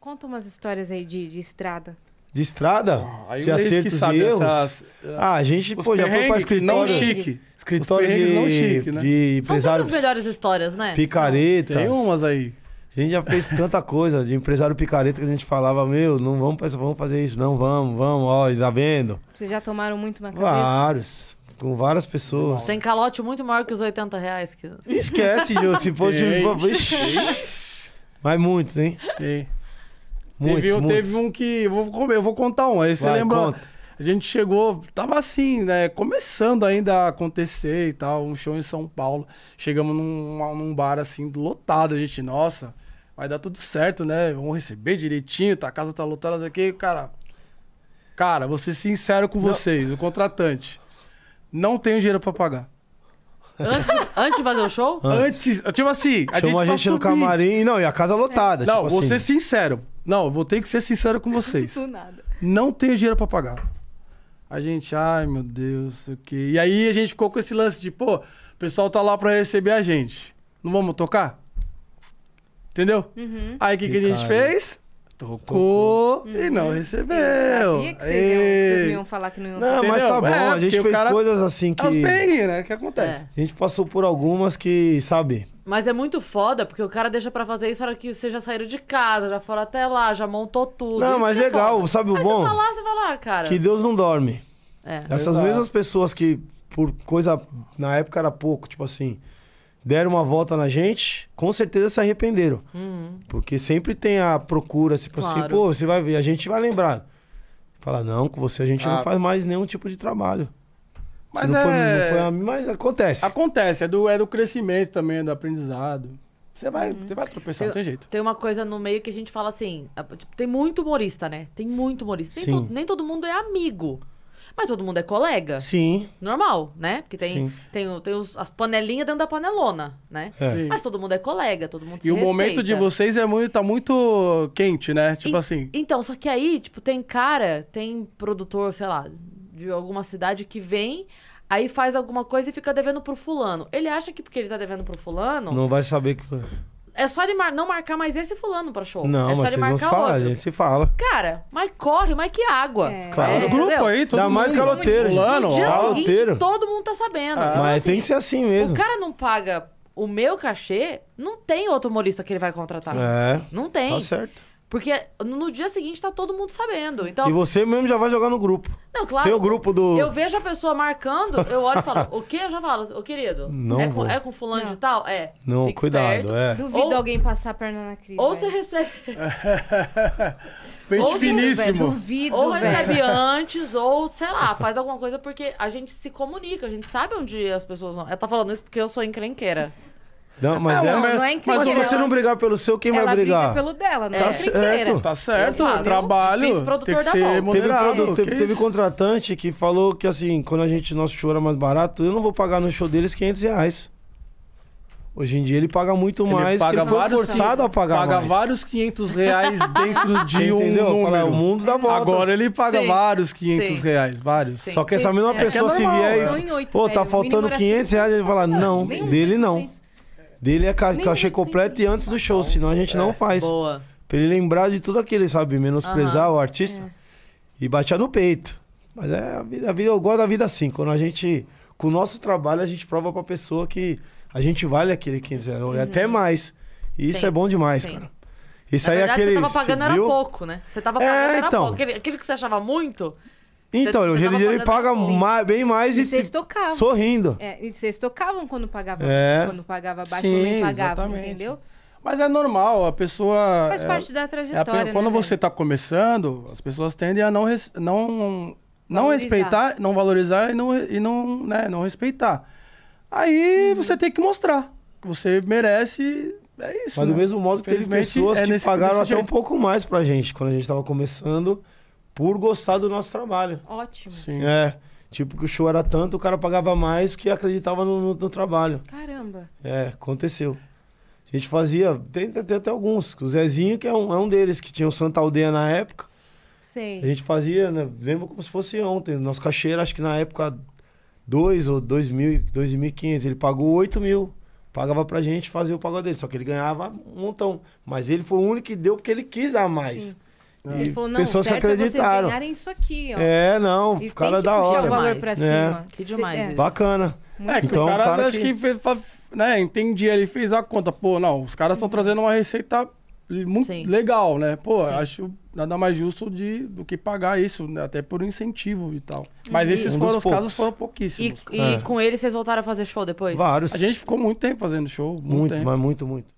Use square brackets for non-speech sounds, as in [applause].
Conta umas histórias aí de, de estrada. De estrada? Ah, de acertos que sabe erros. Essas, ah, a gente pô, já foi pra escritório. Não chique. Escritório de, não chique, né? de empresário. São as melhores histórias, né? Picareta. Tem umas aí. A gente já fez tanta coisa de empresário picareta que a gente falava, meu, não vamos, vamos fazer isso, não vamos, vamos, ó, está vendo? Vocês já tomaram muito na cabeça? Vários com várias pessoas. Tem calote muito maior que os 80 reais. Que... Esquece, Jô. Se fosse. [laughs] Mas muitos, hein? Tem. Muitos, teve, muitos. teve um que. Eu vou, eu vou contar um. Aí você Vai, lembra. Conta. A gente chegou, tava assim, né? Começando ainda a acontecer e tal, um show em São Paulo. Chegamos num, num bar assim, lotado. A gente, nossa, vai dar tudo certo, né? Vamos receber direitinho, tá, a casa tá lotada, não sei o quê. Cara, cara, vou ser sincero com vocês, não. o contratante. Não tenho dinheiro para pagar. Antes, antes de fazer o show? Antes. Tipo assim, a Chama gente. Chama a gente no camarim, não, e a casa lotada. É. Tipo não, assim. vou ser sincero. Não, vou ter que ser sincero com [laughs] vocês. Do nada. Não tenho dinheiro para pagar. A gente, ai meu Deus, o okay. que. E aí a gente ficou com esse lance de, pô, o pessoal tá lá para receber a gente. Não vamos tocar? Entendeu? Uhum. Aí o que, que, que a gente fez? Tocou uhum. e não uhum. recebeu. Eu sabia que vocês, iam, vocês iam falar que não iam Não, mas tá bom, é, a gente fez cara... coisas assim que. As perrengues, né? Que acontece. É. A gente passou por algumas que, sabe. Mas é muito foda, porque o cara deixa pra fazer isso na hora que vocês já saíram de casa, já foram até lá, já montou tudo. Não, isso mas é, é legal, foda. sabe o bom? Você vai lá, você vai lá, cara. Que Deus não dorme. É. Essas Exato. mesmas pessoas que, por coisa. Na época era pouco, tipo assim deram uma volta na gente, com certeza se arrependeram. Uhum. Porque sempre tem a procura, tipo claro. assim, pô, você vai ver, a gente vai lembrar. Fala, não, com você a gente ah. não faz mais nenhum tipo de trabalho. Mas não é... Foi, não foi mas acontece. Acontece, é do, é do crescimento também, é do aprendizado. Você vai, uhum. você vai tropeçar, não tem jeito. Tem uma coisa no meio que a gente fala assim: tipo, tem muito humorista, né? Tem muito humorista. to, nem todo mundo é amigo. Mas todo mundo é colega. Sim. Normal, né? Porque tem, tem, tem os, as panelinhas dentro da panelona, né? É. Mas todo mundo é colega, todo mundo se E o momento de vocês é muito, tá muito quente, né? Tipo e, assim. Então, só que aí, tipo, tem cara, tem produtor, sei lá, de alguma cidade que vem aí faz alguma coisa e fica devendo pro fulano. Ele acha que porque ele tá devendo pro fulano. Não vai saber que foi. É só ele mar... não marcar mais esse fulano pra show. Não, é só mas ele vocês marcar vão se falar, outro. a gente se fala. Cara, mas corre, mas que água. É. é claro. É, Os grupos aí, todo Dá mais caloteiro. Fulano, caloteiro. Todo mundo tá sabendo. Ah, então, mas assim, tem que ser assim mesmo. O cara não paga o meu cachê, não tem outro humorista que ele vai contratar. É. Não tem. Tá certo. Porque no dia seguinte tá todo mundo sabendo. Então... E você mesmo já vai jogar no grupo. Não, claro. Tem o grupo do. Eu vejo a pessoa marcando, eu olho e falo, o quê? Eu já falo, ô querido, não é, com, é com fulano não. de tal? É. Não, Fique cuidado, é. Duvido ou... alguém passar a perna na crise. Ou velho. É. você recebe. [laughs] Pente ou finíssimo. Você, duvido, ou recebe antes, ou sei lá, faz alguma coisa porque a gente se comunica, a gente sabe onde as pessoas vão. Ela tá falando isso porque eu sou encrenqueira. Não, mas, não, é, não, é mas se você não brigar pelo seu, quem Ela vai brigar? pelo dela, não é, tá é certo, Tá certo, eu, trabalho. tem que ser moderado. Teve, teve contratante que falou que assim, quando a gente, nosso show era mais barato, eu não vou pagar no show deles 500 reais. Hoje em dia ele paga muito ele mais, paga ele vários, forçado a pagar Paga mais. vários 500 reais dentro [laughs] de um número. é o mundo da volta. Agora ele paga Sim. vários 500 Sim. reais, vários. Sim. Só que essa mesma é pessoa é se vier e... Pô, né? tá faltando 500 reais, ele fala, não, não dele não. 500 dele é ca Nem cachê completo e antes do show, senão a gente não é, faz. Boa. Pra ele lembrar de tudo aquele, sabe? Menosprezar o artista é. e bater no peito. Mas é a vida, a vida, eu gosto da vida assim. Quando a gente, com o nosso trabalho, a gente prova pra pessoa que a gente vale aquele 15 é anos, uhum. até mais. E isso Sim. é bom demais, Sim. cara. Isso Na aí verdade, é aquele. Você tava pagando era pouco, né? Você tava pagando é, então. era pouco. Aquele, aquilo que você achava muito, então, hoje em dia ele paga assim, mais, bem mais e, e vocês tocavam. sorrindo. É, e vocês tocavam quando pagava, é. quando pagava baixo, Sim, nem pagava, exatamente. entendeu? Mas é normal, a pessoa faz é, parte da trajetória. É a, né, quando você está começando, as pessoas tendem a não não não respeitar, não valorizar e não e não, né, não respeitar. Aí uhum. você tem que mostrar que você merece é isso. Mas né? do mesmo modo, que teve pessoas é que pagaram até jeito. um pouco mais pra gente quando a gente estava começando por gostar do nosso trabalho. Ótimo. Sim. É. Tipo, que o show era tanto, o cara pagava mais que acreditava no, no, no trabalho. Caramba. É, aconteceu. A gente fazia, tem, tem, tem, até alguns. O Zezinho, que é um, é um deles, que tinha o Santa Aldeia na época. Sei. A gente fazia, né, lembro como se fosse ontem. Nosso cacheiro acho que na época, 2 ou dois mil, quinhentos Ele pagou 8 mil. Pagava pra gente fazer o pagode dele. Só que ele ganhava um montão. Mas ele foi o único que deu porque ele quis dar mais. Sim. É. Ele falou, não, pessoas certo acreditaram. é vocês ganharem isso aqui, ó. É, não, o cara tem que da puxar hora. o valor pra é. cima. É. Que demais. É. Bacana. Muito então, o cara, cara acho que, fez, né, entendi, ele fez a conta. Pô, não, os caras estão trazendo uma receita muito Sim. legal, né? Pô, Sim. acho nada mais justo de, do que pagar isso, né? até por incentivo e tal. Mas e uhum. esses um foram os casos, foram pouquíssimos. E, e é. com eles vocês voltaram a fazer show depois? Vários. A gente ficou muito tempo fazendo show. Muito, muito mas muito, muito.